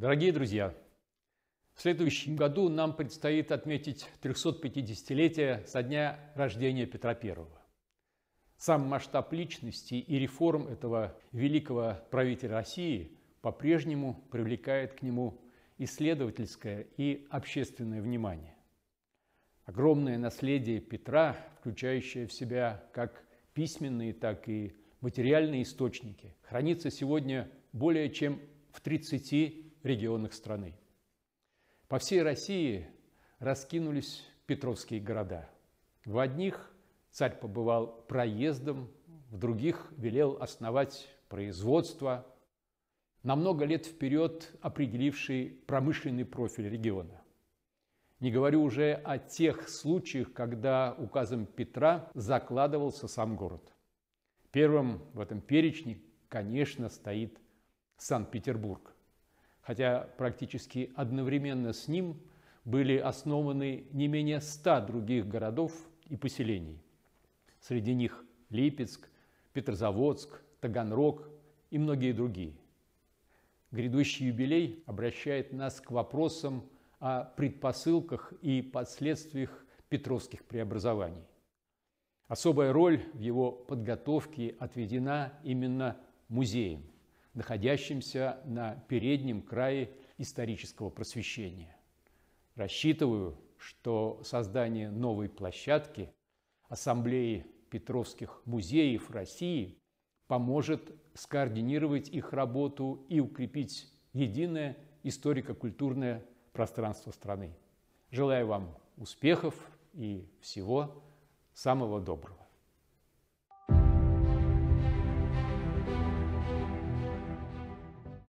Дорогие друзья, в следующем году нам предстоит отметить 350-летие со дня рождения Петра I. Сам масштаб личности и реформ этого великого правителя России по-прежнему привлекает к нему исследовательское и общественное внимание. Огромное наследие Петра, включающее в себя как письменные, так и материальные источники, хранится сегодня более чем в 30 регионах страны. По всей России раскинулись петровские города. В одних царь побывал проездом, в других велел основать производство, на много лет вперед определивший промышленный профиль региона. Не говорю уже о тех случаях, когда указом Петра закладывался сам город. Первым в этом перечне, конечно, стоит Санкт-Петербург – хотя практически одновременно с ним были основаны не менее ста других городов и поселений. Среди них Липецк, Петрозаводск, Таганрог и многие другие. Грядущий юбилей обращает нас к вопросам о предпосылках и последствиях петровских преобразований. Особая роль в его подготовке отведена именно музеям находящимся на переднем крае исторического просвещения. Рассчитываю, что создание новой площадки Ассамблеи Петровских музеев России поможет скоординировать их работу и укрепить единое историко-культурное пространство страны. Желаю вам успехов и всего самого доброго.